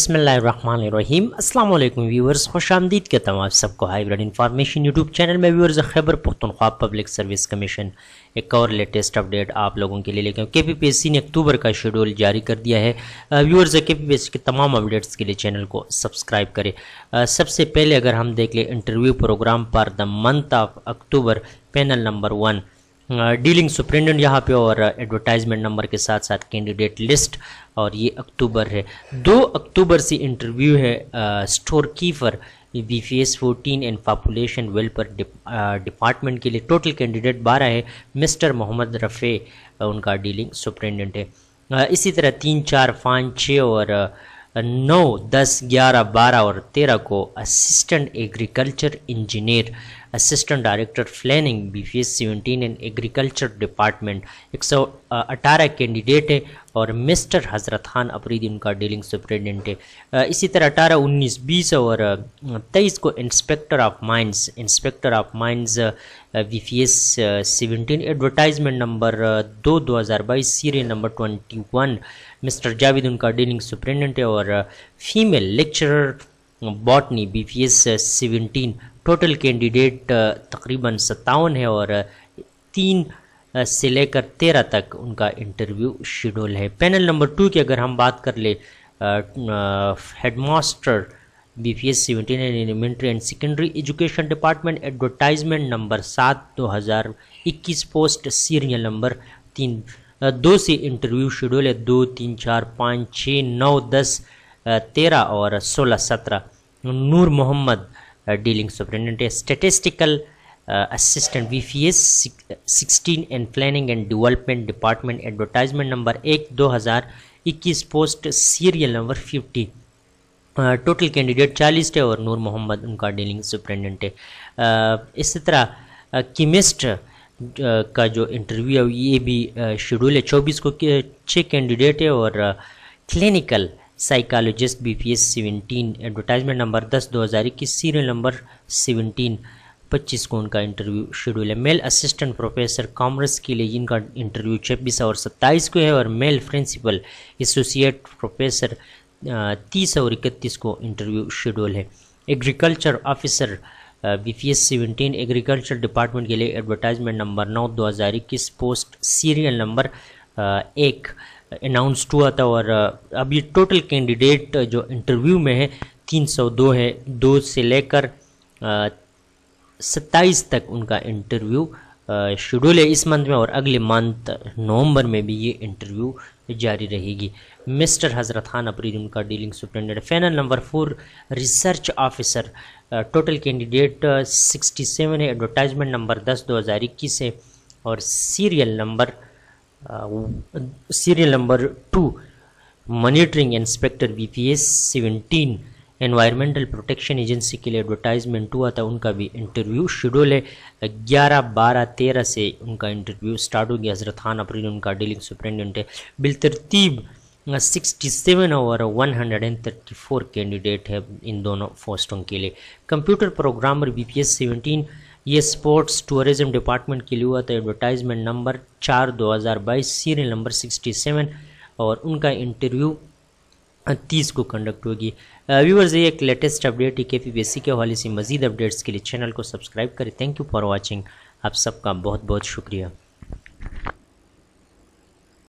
बसमीम अल्लाम व्यूवर्स खुश आमदीद के तमाम आप सबको हाईब्रिड इन्फॉर्मेशन यूट्यूब चैनल में viewers Khyber Pakhtunkhwa public service commission एक और लेटेस्ट अपडेट आप लोगों के लिए लेकर के पी पी एस सी ने अक्टूबर का शेड्यूल जारी कर दिया है व्यूवर्स के पी पी एस सी के तमाम अपडेट्स के लिए चैनल को सब्सक्राइब करें सबसे पहले अगर हम देख लें इंटरव्यू प्रोग्राम पर the month of October panel number one dealing superintendent यहाँ पे और एडवर्टाइजमेंट नंबर के साथ साथ कैंडिडेट लिस्ट और ये अक्टूबर है दो अक्टूबर से इंटरव्यू है store keeper B P S fourteen and population welfare department के लिए टोटल कैंडिडेट बारह है मिस्टर मोहम्मद रफ़े उनका डीलिंग सुप्रिंटेंडेंट है इसी तरह तीन चार पाँच छः और नौ दस ग्यारह बारह और तेरह को assistant agriculture engineer assistant director planning B P S seventeen and agriculture department एक सौ अठारह कैंडिडेट है और मिस्टर हज़रत खान अफरीदी उनका डीलिंग सुप्रिटेंडेंट है इसी तरह अठारह उन्नीस बीस और तेईस को inspector of mines inspector of mines V P S seventeen advertisement number दो दो हज़ार बाईस serial number twenty one mister Javed उनका डीलिंग सुप्रिटेंडेंट है और female lecturer botany B P S seventeen total candidate तकरीबन सत्तावन है और तीन से लेकर तेरह तक उनका इंटरव्यू शेड्यूल है पैनल नंबर टू की अगर हम बात कर ले headmaster B P S seventy nine elementary and secondary education department advertisement number सात दो हज़ार इक्कीस पोस्ट सीरियल नंबर तीन दो से इंटरव्यू शेड्यूल है दो तीन चार पाँच छः नौ दस तेरह और सोलह सत्रह Noor Mohammad dealing superintendent a statistical assistant VPS 16 and planning and development department advertisement number 1 2021 post serial number 50 total candidate चालीस है और नूर मोहम्मद उनका डीलिंग सुप्रेंडेंट है इसी तरह केमिस्ट का जो इंटरव्यू है ये भी शेड्यूल है चौबीस को छः कैंडिडेट है और clinical psychologist B P S seventeen advertisement number दस दो हज़ार इक्कीस सीरियल नंबर सेवनटीन पच्चीस को उनका इंटरव्यू शेड्यूल है मेल असिस्टेंट प्रोफेसर कॉमर्स के लिए इनका इंटरव्यू छब्बीस और सत्ताईस को है और मेल प्रिंसिपल एसोसिएट प्रोफेसर तीस और इकतीस को इंटरव्यू शेड्यूल है agriculture officer B P S seventeen agriculture department के लिए एडवर्टाइजमेंट नंबर नौ दो हज़ार इक्कीस पोस्ट सीरियल नंबर एक अनाउंस हुआ था और अब ये टोटल कैंडिडेट जो इंटरव्यू में है 302 है दो से लेकर सत्ताईस तक उनका इंटरव्यू शेड्यूल है इस मंथ में और अगले मंथ नवंबर में भी ये इंटरव्यू जारी रहेगी मिस्टर हजरत खान अपरी उनका dealing superintendent panel number four research officer total candidate sixty seven है एडवर्टाइजमेंट नंबर दस दो हज़ार इक्कीस है और serial number serial number two number inspector B P S 17 environmental protection agency के लिए एडवर्टाइजमेंट हुआ था उनका भी इंटरव्यू शेड्यूल है ग्यारह बारह तेरह से उनका इंटरव्यू स्टार्ट हो गया हज़रत खान अप्रैल उनका डीलिंग सुप्रेंडेंट है बिलतरतीब सिक्सटी सेवन और one hundred and thirty four candidate है इन दोनों पोस्टों के लिए computer programmer B P S seventeen ये स्पोर्ट्स टूरिज़म डिपार्टमेंट के लिए हुआ था एडवर्टाइजमेंट नंबर चार दो हज़ार बाईस सीरियल नंबर सिक्सटी सेवन और उनका इंटरव्यू तीस को कंडक्ट होगी व्यूवर्स ये एक लेटेस्ट अपडेट है के पी बी एस सी के हवाले से मजीद अपडेट्स के लिए चैनल को सब्सक्राइब करें थैंक यू फॉर वॉचिंग आप सबका बहुत बहुत शुक्रिया